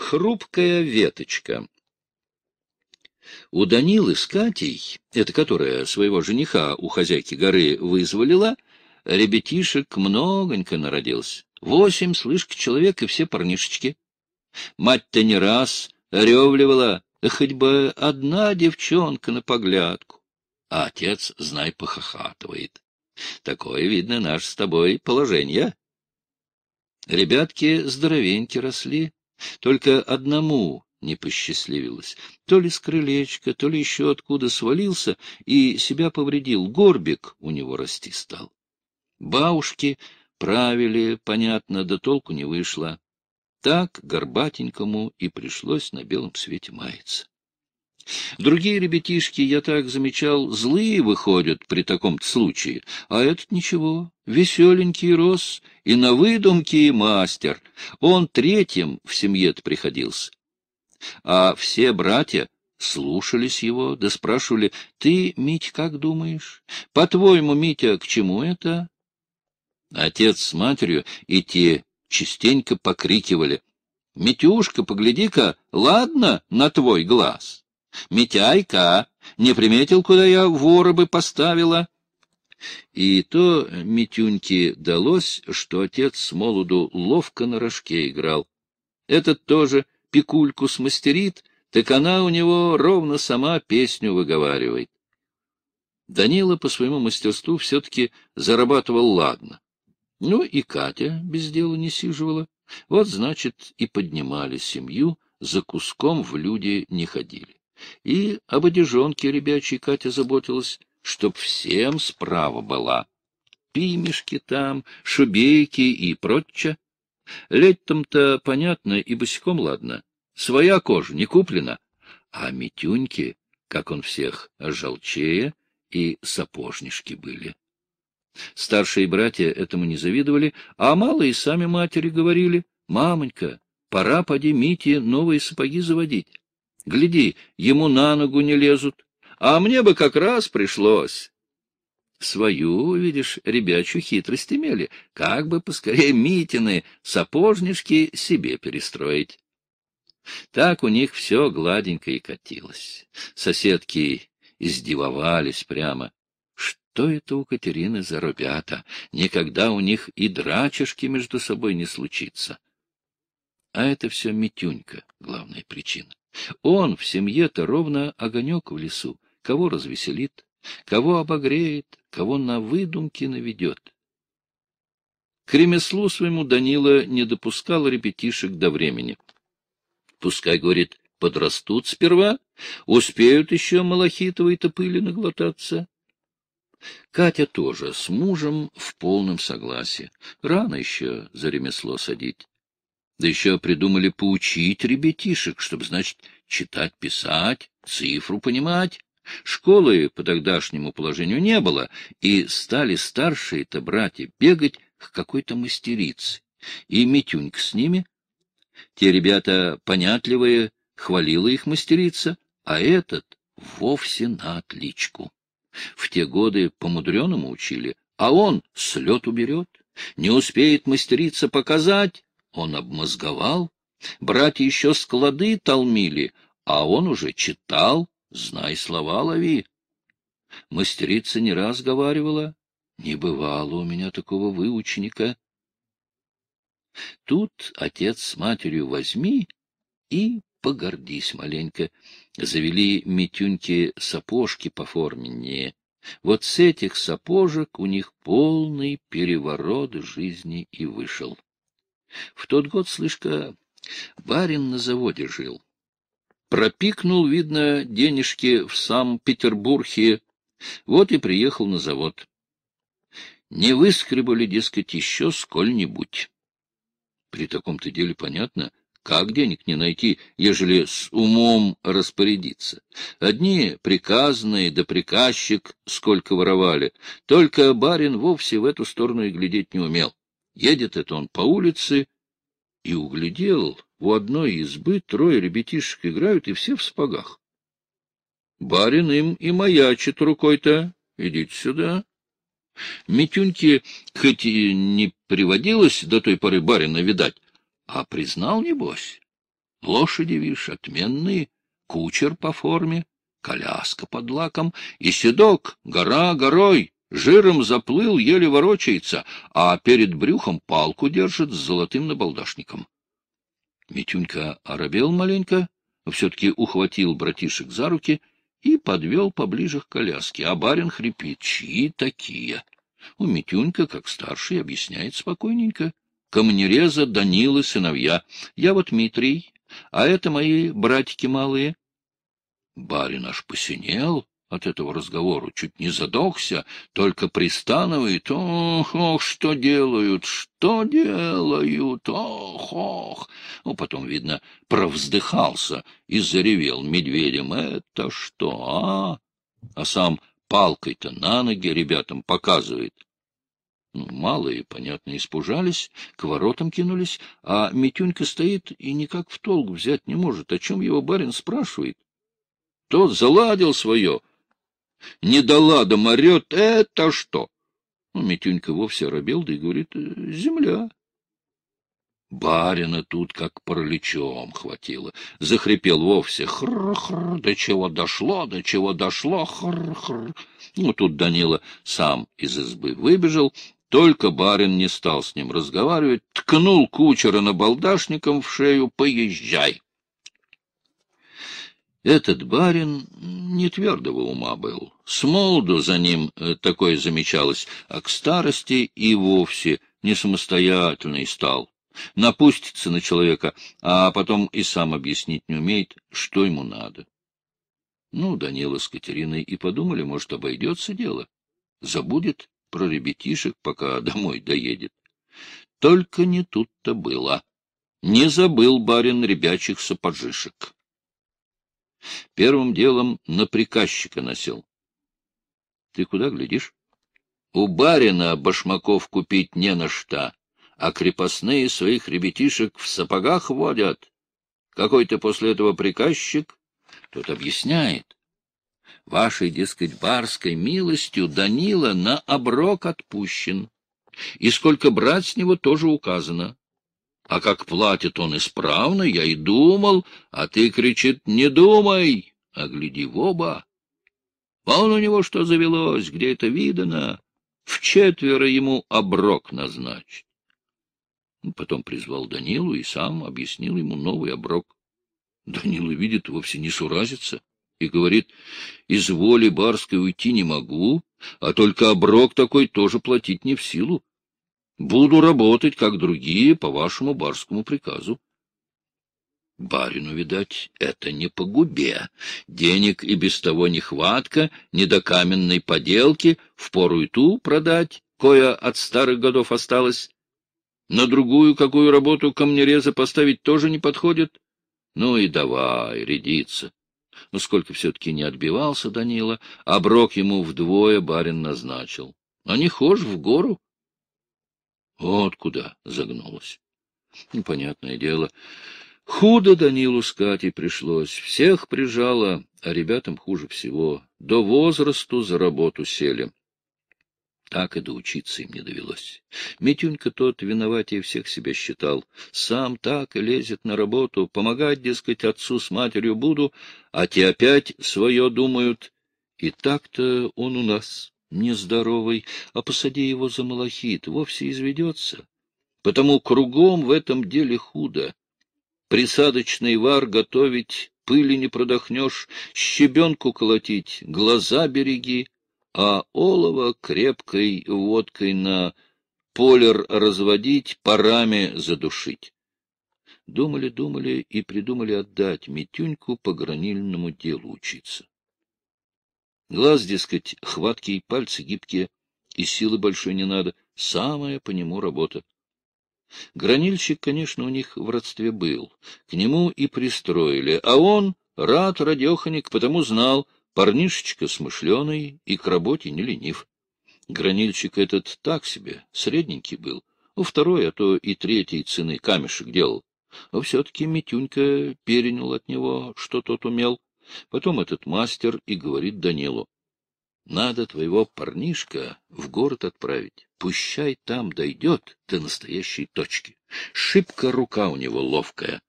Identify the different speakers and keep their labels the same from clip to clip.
Speaker 1: Хрупкая веточка. У Данилы с Катей, это которая своего жениха у хозяйки горы вызволила, ребятишек многонько народилось. Восемь, слышка, человек и все парнишечки. Мать-то не раз ревливала, хоть бы одна девчонка на поглядку. А отец, знай, похохатывает. Такое, видно, наше с тобой положение. Ребятки здоровеньки росли, только одному не посчастливилось. То ли с крылечка, то ли еще откуда свалился и себя повредил. Горбик у него расти стал. Бабушки правили, понятно, да толку не вышло. Так горбатенькому и пришлось на белом свете маяться. Другие ребятишки, я так замечал, злые выходят при таком-то случае, а этот ничего, веселенький рос и на выдумки мастер. Он третьим в семье приходился. А все братья слушались его, да спрашивали, «Ты, Мить, как думаешь? По-твоему, Митя, к чему это?» Отец с матерью и те частенько покрикивали, «Митюшка, погляди-ка, ладно на твой глаз?» Митяйка, не приметил, куда я воробы поставила? И то Митюньке далось, что отец с молоду ловко на рожке играл. Этот тоже пикульку смастерит, так она у него ровно сама песню выговаривает. Данила по своему мастерству все-таки зарабатывал ладно. Ну и Катя без дела не сиживала. Вот, значит, и поднимали семью, за куском в люди не ходили. И об одежонке ребячей Катя заботилась, чтоб всем справа была. Пимешки там, шубейки и прочее. Летом-то понятно и босиком ладно. Своя кожа не куплена. А Митюньки, как он всех, желчее и сапожнишки были. Старшие братья этому не завидовали, а мало и сами матери говорили, «Мамонька, пора поди Мите новые сапоги заводить. Гляди, ему на ногу не лезут, а мне бы как раз пришлось. Свою, видишь, ребячью хитрость имели, как бы поскорее Митины, сапожнишки себе перестроить. Так у них все гладенько и катилось. Соседки издевовались прямо. Что это у Катерины за ребята? Никогда у них и драчешки между собой не случится. А это все Митюнька, главная причина. Он в семье-то ровно огонек в лесу, кого развеселит, кого обогреет, кого на выдумки наведет. К ремеслу своему Данила не допускал ребятишек до времени. Пускай, говорит, подрастут сперва, успеют еще малахитовой топыли наглотаться. Катя тоже с мужем в полном согласии. Рано еще за ремесло садить. Да еще придумали поучить ребятишек, чтобы, значит, читать, писать, цифру понимать. Школы по тогдашнему положению не было, и стали старшие-то братья бегать к какой-то мастерице. И Митюнька с ними. Те ребята понятливые, хвалила их мастерица, а этот вовсе на отличку. В те годы по-мудреному учили, а он с слет уберет. Не успеет мастерица показать, он обмозговал. Братья еще склады толмили, а он уже читал, знай слова лови. Мастерица не раз говаривала, не бывало у меня такого выученика. Тут отец с матерью возьми и погордись маленько. Завели Митюньки сапожки поформеннее. Вот с этих сапожек у них полный переворот жизни и вышел. В тот год, слышка, барин на заводе жил. Пропикнул, видно, денежки в сам Петербурге, вот и приехал на завод. Не выскребали, дескать, еще сколь-нибудь. При таком-то деле понятно, как денег не найти, ежели с умом распорядиться. Одни приказные, да приказчик сколько воровали, только барин вовсе в эту сторону и глядеть не умел. Едет это он по улице и углядел, у одной избы трое ребятишек играют, и все в спагах. Барин им и маячит рукой-то. Идите сюда. Митюньке хоть и не приводилось до той поры барина видать, а признал, небось. Лошади, вишь, отменные, кучер по форме, коляска под лаком и седок гора горой. Жиром заплыл, еле ворочается, а перед брюхом палку держит с золотым набалдашником. Митюнька оробел маленько, все-таки ухватил братишек за руки и подвел поближе к коляске, а барин хрипит, чьи такие. У Митюнька, как старший, объясняет спокойненько. Камнереза Данилы сыновья. Я вот Митрий, а это мои братики малые. Барин аж посинел, от этого разговора, чуть не задохся, только пристанывает. Ох, ох, что делают, что делают, ох, ох. Ну, потом, видно, провздыхался и заревел медведем. Это что, а? А сам палкой-то на ноги ребятам показывает. Ну, малые, понятно, испужались, к воротам кинулись, а Митюнька стоит и никак в толк взять не может, о чем его барин спрашивает. Тот заладил свое — не недоладом орет, это что? Ну, Митюнька вовсе робел, да и говорит, «Э, земля. Барина тут как параличом хватило. Захрипел вовсе. Хр-хр, до чего дошло, до чего дошло, хр-хр. Ну, тут Данила сам из избы выбежал. Только барин не стал с ним разговаривать, ткнул кучера набалдашником в шею «Поезжай!» Этот барин не твердого ума был. С молоду за ним э, такое замечалось, а к старости и вовсе не самостоятельный стал. Напустится на человека, а потом и сам объяснить не умеет, что ему надо. Ну, Данила с Катериной и подумали, может, обойдется дело. Забудет про ребятишек, пока домой доедет. Только не тут-то было. Не забыл барин ребячих сапожишек. Первым делом на приказчика насел. — Ты куда глядишь? — У барина башмаков купить не на что, а крепостные своих ребятишек в сапогах водят. Какой ты после этого приказчик? Тот объясняет. Вашей, дескать, барской милостью Данила на оброк отпущен. И сколько брать с него тоже указано. А как платит он исправно, я и думал, а ты, кричит, не думай, а гляди в оба. Вон у него что завелось, где это видано, в четверо ему оброк назначит. Потом призвал Данилу и сам объяснил ему новый оброк. Данила видит, вовсе не суразится и говорит, из воли барской уйти не могу, а только оброк такой тоже платить не в силу. Буду работать, как другие, по вашему барскому приказу. Барину, видать, это не по губе. Денег и без того нехватка, не до каменной поделки, впору и ту продать, кое от старых годов осталось. На другую какую работу камнереза поставить тоже не подходит. Ну и давай, рядиться. Но сколько все-таки не отбивался Данила, оброк а ему вдвое барин назначил. А не хошь в гору. Вот куда загнулась. Непонятное ну, дело. Худо Данилу с Катей пришлось. Всех прижало, а ребятам хуже всего. До возрасту за работу сели. Так и доучиться им не довелось. Митюнька тот виноватее всех себя считал. Сам так и лезет на работу, помогать, дескать, отцу с матерью буду, а те опять свое думают. И так-то он у нас нездоровый, а посади его за малахит, вовсе изведется. Потому кругом в этом деле худо. Присадочный вар готовить пыли не продохнешь, щебенку колотить, глаза береги, а олово крепкой водкой на полер разводить, парами задушить. Думали, думали и придумали отдать Митюньку по гранильному делу учиться. Глаз, дескать, хваткий, пальцы гибкие, и силы большой не надо. Самая по нему работа. Гранильщик, конечно, у них в родстве был. К нему и пристроили. А он, рад радеханик, потому знал, парнишечка смышленый и к работе не ленив. Гранильщик этот так себе, средненький был. У второй, а то и третьей цены камешек делал. Но все-таки Митюнька перенял от него, что тот умел. Потом этот мастер и говорит Данилу. Надо твоего парнишка в город отправить. Пущай там дойдет до настоящей точки. Шибко рука у него ловкая.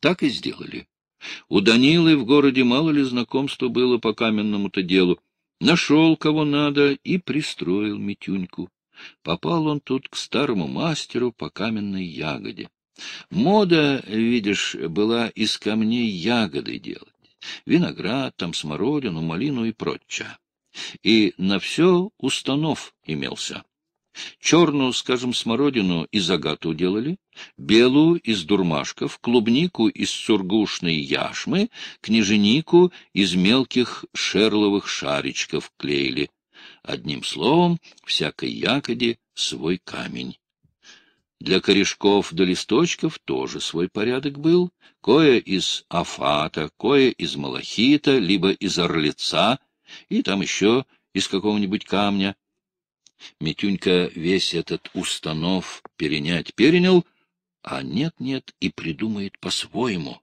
Speaker 1: Так и сделали. У Данилы в городе мало ли знакомства было по каменному-то делу. Нашел, кого надо, и пристроил Митюньку. Попал он тут к старому мастеру по каменной ягоде. Мода, видишь, была из камней ягоды делать виноград, там смородину, малину и прочее. И на все установ имелся. Черную, скажем, смородину из агату делали, белую из дурмашков, клубнику из сургушной яшмы, княженику из мелких шерловых шаричков клеили. Одним словом, всякой якоде свой камень. Для корешков до листочков тоже свой порядок был. Кое из афата, кое из малахита, либо из орлица, и там еще из какого-нибудь камня. Митюнька весь этот установ перенять перенял, а нет-нет и придумает по-своему.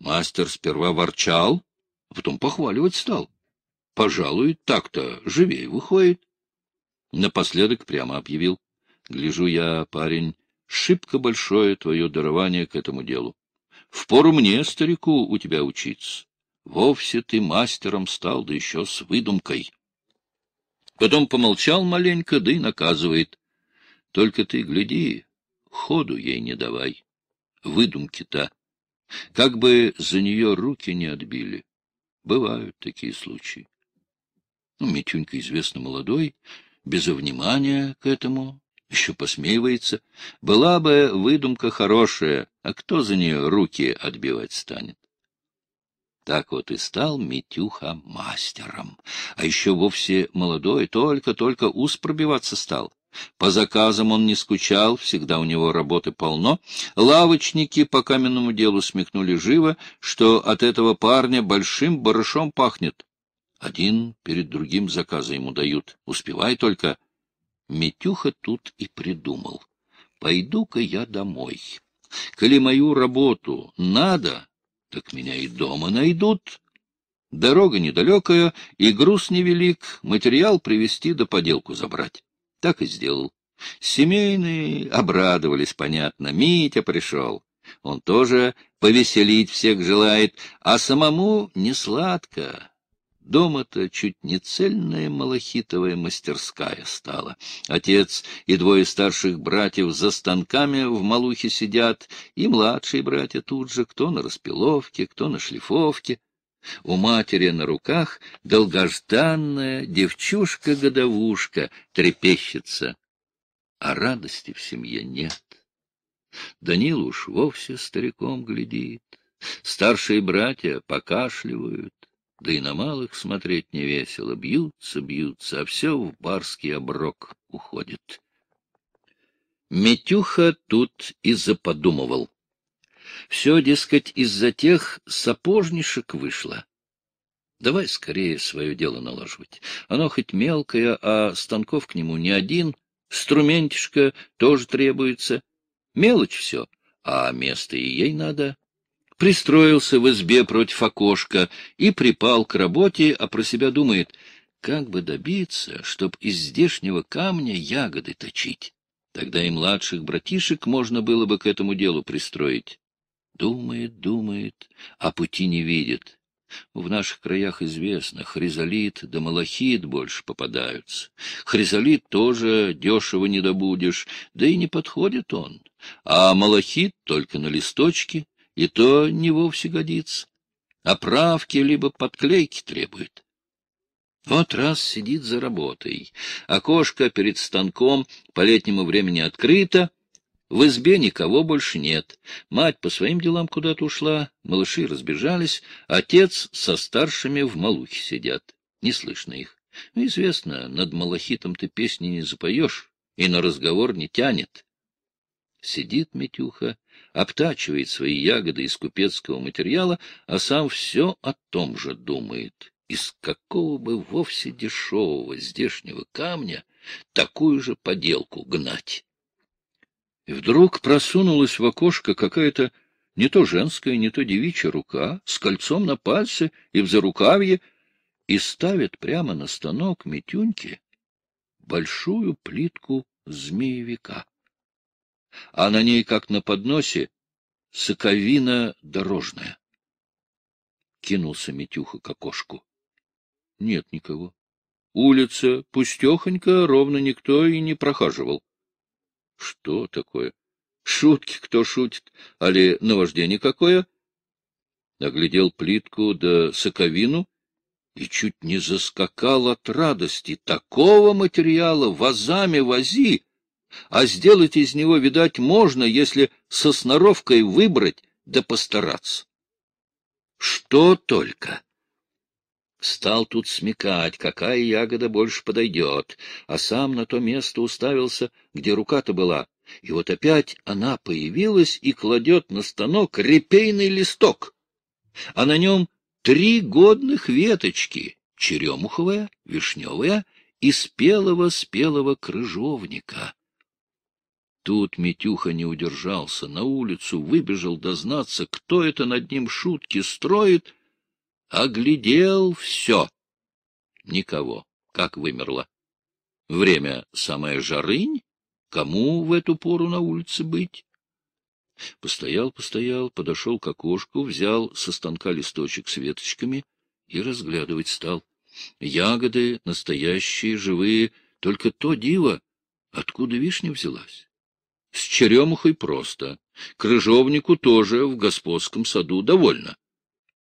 Speaker 1: Мастер сперва ворчал, потом похваливать стал. Пожалуй, так-то живее выходит. Напоследок прямо объявил. Гляжу я, парень, шибко большое твое дарование к этому делу. Впору мне, старику, у тебя учиться. Вовсе ты мастером стал, да еще с выдумкой. Потом помолчал маленько, да и наказывает. Только ты гляди, ходу ей не давай. Выдумки-то. Как бы за нее руки не отбили. Бывают такие случаи. Ну, Митюнька, известно, молодой, без внимания к этому, еще посмеивается. Была бы выдумка хорошая, а кто за нее руки отбивать станет? Так вот и стал Митюха мастером. А еще вовсе молодой, только-только ус пробиваться стал. По заказам он не скучал, всегда у него работы полно. Лавочники по каменному делу смекнули живо, что от этого парня большим барышом пахнет. Один перед другим заказы ему дают. Успевай только. Метюха тут и придумал. Пойду-ка я домой. Коли мою работу надо, так меня и дома найдут. Дорога недалекая, и груз невелик, материал привезти да поделку забрать. Так и сделал. Семейные обрадовались, понятно. Митя пришел. Он тоже повеселить всех желает, а самому не сладко. Дома-то чуть не цельная малахитовая мастерская стала. Отец и двое старших братьев за станками в малухе сидят, и младшие братья тут же, кто на распиловке, кто на шлифовке. У матери на руках долгожданная девчушка-годовушка трепещется, а радости в семье нет. Данил уж вовсе стариком глядит, старшие братья покашливают да и на малых смотреть не весело. Бьются, бьются, а все в барский оброк уходит. Метюха тут и заподумывал. Все, дескать, из-за тех сапожнишек вышло. Давай скорее свое дело налаживать. Оно хоть мелкое, а станков к нему не один, струментишка тоже требуется. Мелочь все, а место и ей надо пристроился в избе против окошка и припал к работе, а про себя думает, как бы добиться, чтоб из здешнего камня ягоды точить. Тогда и младших братишек можно было бы к этому делу пристроить. Думает, думает, а пути не видит. В наших краях известно, хризолит да малахит больше попадаются. Хризолит тоже дешево не добудешь, да и не подходит он. А малахит только на листочке, и то не вовсе годится. Оправки либо подклейки требует. Вот раз сидит за работой. Окошко перед станком по летнему времени открыто. В избе никого больше нет. Мать по своим делам куда-то ушла, малыши разбежались, отец со старшими в малухе сидят. Не слышно их. Ну, известно, над малахитом ты песни не запоешь и на разговор не тянет. Сидит Митюха обтачивает свои ягоды из купецкого материала, а сам все о том же думает. Из какого бы вовсе дешевого здешнего камня такую же поделку гнать? И вдруг просунулась в окошко какая-то не то женская, не то девичья рука с кольцом на пальце и в зарукавье и ставит прямо на станок Метюньки большую плитку змеевика а на ней, как на подносе, соковина дорожная. Кинулся Митюха к окошку. Нет никого. Улица пустехонька, ровно никто и не прохаживал. Что такое? Шутки кто шутит, али наваждение какое? Наглядел плитку да соковину и чуть не заскакал от радости. Такого материала вазами вози! А сделать из него, видать, можно, если со сноровкой выбрать да постараться. Что только! Стал тут смекать, какая ягода больше подойдет, а сам на то место уставился, где рука-то была. И вот опять она появилась и кладет на станок репейный листок, а на нем три годных веточки — черемуховая, вишневая и спелого-спелого крыжовника. Тут Митюха не удержался, на улицу выбежал дознаться, кто это над ним шутки строит, оглядел все. Никого, как вымерло. Время самое жарынь, кому в эту пору на улице быть? Постоял, постоял, подошел к окошку, взял со станка листочек с веточками и разглядывать стал. Ягоды настоящие, живые, только то диво, откуда вишня взялась черемухой просто. Крыжовнику тоже в господском саду довольно.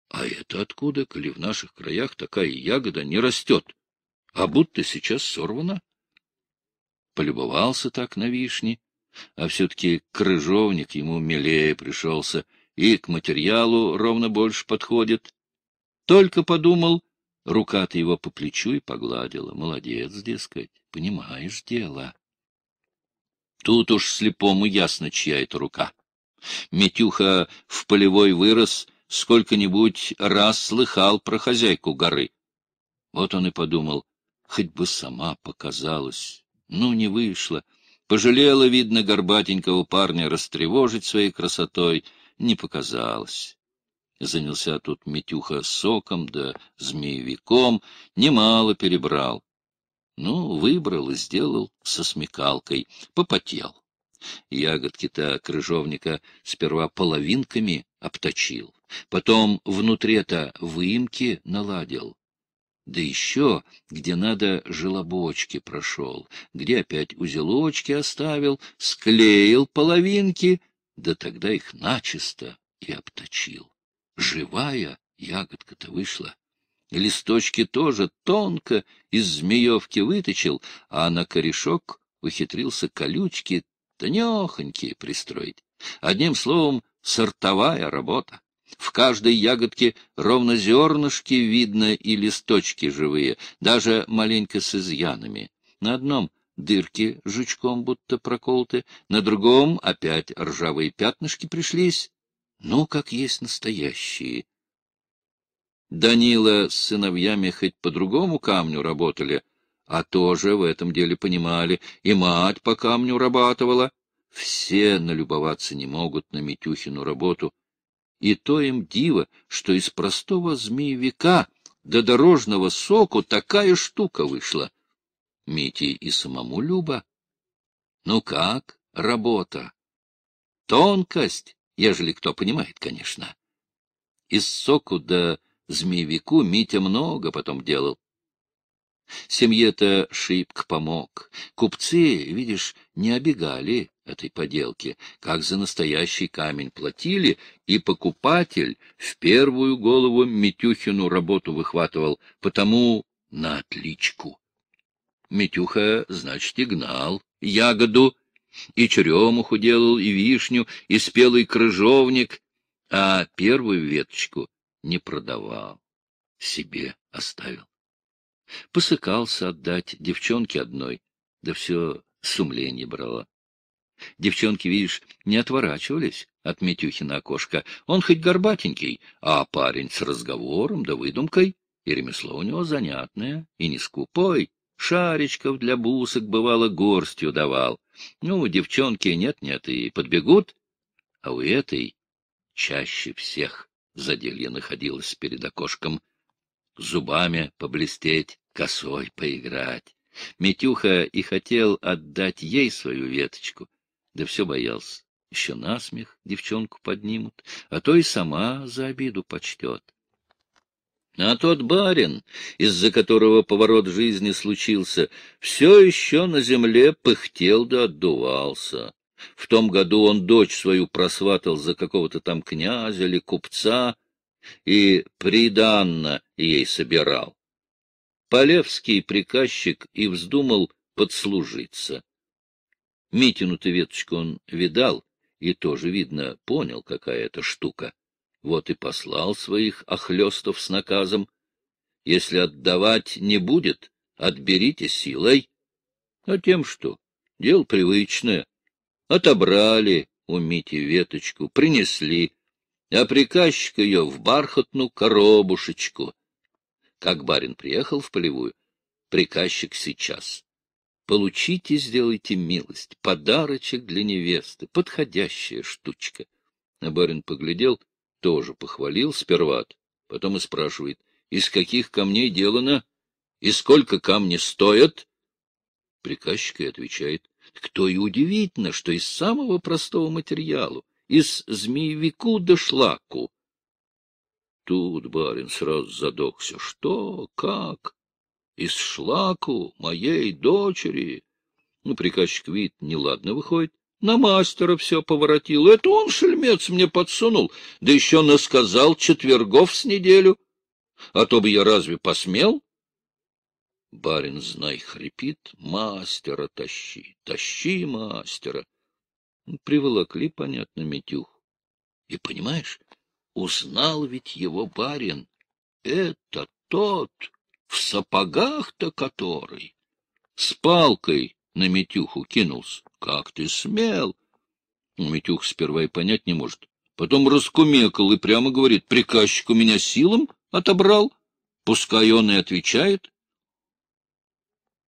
Speaker 1: А это откуда, коли в наших краях такая ягода не растет, а будто сейчас сорвана? Полюбовался так на вишни, а все-таки крыжовник ему милее пришелся и к материалу ровно больше подходит. Только подумал, рука-то его по плечу и погладила. Молодец, дескать, понимаешь дело. Тут уж слепому ясно, чья это рука. Метюха в полевой вырос, сколько-нибудь раз слыхал про хозяйку горы. Вот он и подумал, хоть бы сама показалась. Ну, не вышло. Пожалела, видно, горбатенького парня растревожить своей красотой. Не показалось. Занялся тут Метюха соком да змеевиком, немало перебрал. Ну, выбрал и сделал со смекалкой, попотел. Ягодки-то крыжовника сперва половинками обточил, потом внутри-то выемки наладил. Да еще, где надо, желобочки прошел, где опять узелочки оставил, склеил половинки, да тогда их начисто и обточил. Живая ягодка-то вышла. Листочки тоже тонко из змеевки выточил, а на корешок ухитрился колючки тонехонькие пристроить. Одним словом, сортовая работа. В каждой ягодке ровно зернышки видно и листочки живые, даже маленько с изъянами. На одном дырки жучком будто проколты, на другом опять ржавые пятнышки пришлись. Ну, как есть настоящие. Данила с сыновьями хоть по другому камню работали, а тоже в этом деле понимали, и мать по камню работала. Все налюбоваться не могут на Митюхину работу. И то им диво, что из простого змеевика до дорожного соку такая штука вышла. Мите и самому Люба. Ну как работа? Тонкость, ежели кто понимает, конечно. Из соку до змеевику Митя много потом делал. Семье-то шибко помог. Купцы, видишь, не обегали этой поделки, как за настоящий камень платили, и покупатель в первую голову Митюхину работу выхватывал, потому на отличку. Митюха, значит, и гнал ягоду, и черемуху делал, и вишню, и спелый крыжовник, а первую веточку не продавал, себе оставил. Посыкался отдать девчонке одной, да все сумление брала. Девчонки, видишь, не отворачивались от Митюхина окошка. Он хоть горбатенький, а парень с разговором да выдумкой, и ремесло у него занятное, и не скупой. Шаричков для бусок, бывало, горстью давал. Ну, девчонки нет-нет и подбегут, а у этой чаще всех Заделья находилась перед окошком. Зубами поблестеть, косой поиграть. Метюха и хотел отдать ей свою веточку, да все боялся. Еще насмех девчонку поднимут, а то и сама за обиду почтет. А тот барин, из-за которого поворот жизни случился, все еще на земле пыхтел да отдувался. В том году он дочь свою просватал за какого-то там князя или купца и приданно ей собирал. Полевский приказчик и вздумал подслужиться. Митину-то веточку он видал, и тоже, видно, понял, какая это штука. Вот и послал своих охлестов с наказом. Если отдавать не будет, отберите силой. А тем что? Дело привычное отобрали у Мити веточку, принесли, а приказчик ее в бархатную коробушечку. Как барин приехал в полевую, приказчик сейчас. Получите, сделайте милость, подарочек для невесты, подходящая штучка. А барин поглядел, тоже похвалил сперва, потом и спрашивает, из каких камней делано и сколько камни стоят? Приказчик и отвечает, кто и удивительно, что из самого простого материала, из змеевику до шлаку. Тут барин сразу задохся. Что? Как? Из шлаку моей дочери? Ну, приказчик вид неладно выходит. На мастера все поворотил. Это он, шельмец, мне подсунул. Да еще насказал четвергов с неделю. А то бы я разве посмел? Барин, знай, хрипит, мастера тащи, тащи мастера. Приволокли, понятно, Митюх. И, понимаешь, узнал ведь его барин. Это тот, в сапогах-то который. С палкой на Митюху кинулся. Как ты смел! Митюх сперва и понять не может. Потом раскумекал и прямо говорит, приказчик у меня силам отобрал. Пускай он и отвечает.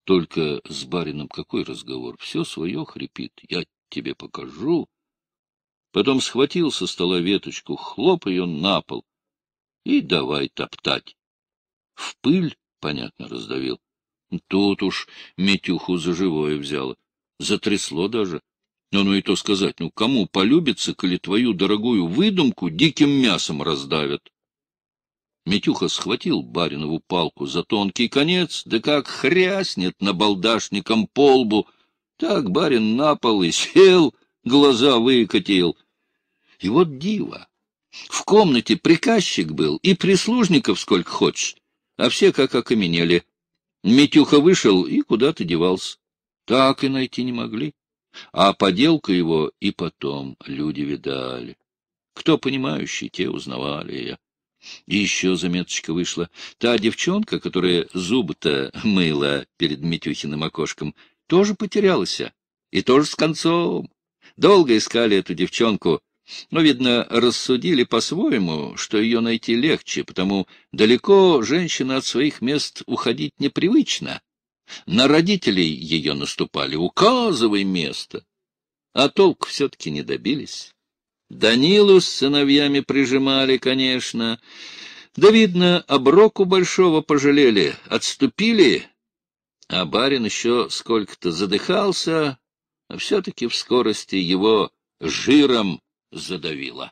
Speaker 1: Только с барином какой разговор? Все свое хрипит. Я тебе покажу. Потом схватил со стола веточку, хлоп ее на пол. И давай топтать. В пыль, понятно, раздавил. Тут уж Метюху за живое взяло. Затрясло даже. Но ну, ну и то сказать, ну кому полюбится, коли твою дорогую выдумку диким мясом раздавят? Митюха схватил баринову палку за тонкий конец, да как хряснет набалдашником по лбу. Так барин на пол и сел, глаза выкатил. И вот диво. В комнате приказчик был, и прислужников сколько хочешь, а все как окаменели. Митюха вышел и куда-то девался. Так и найти не могли. А поделка его и потом люди видали. Кто понимающий, те узнавали я. И еще заметочка вышла. Та девчонка, которая зубы-то мыла перед Митюхиным окошком, тоже потерялась. И тоже с концом. Долго искали эту девчонку. Но, видно, рассудили по-своему, что ее найти легче, потому далеко женщина от своих мест уходить непривычно. На родителей ее наступали. Указывай место. А толк все-таки не добились. Данилу с сыновьями прижимали, конечно. Да, видно, оброку большого пожалели, отступили, а барин еще сколько-то задыхался, а все-таки в скорости его жиром задавило.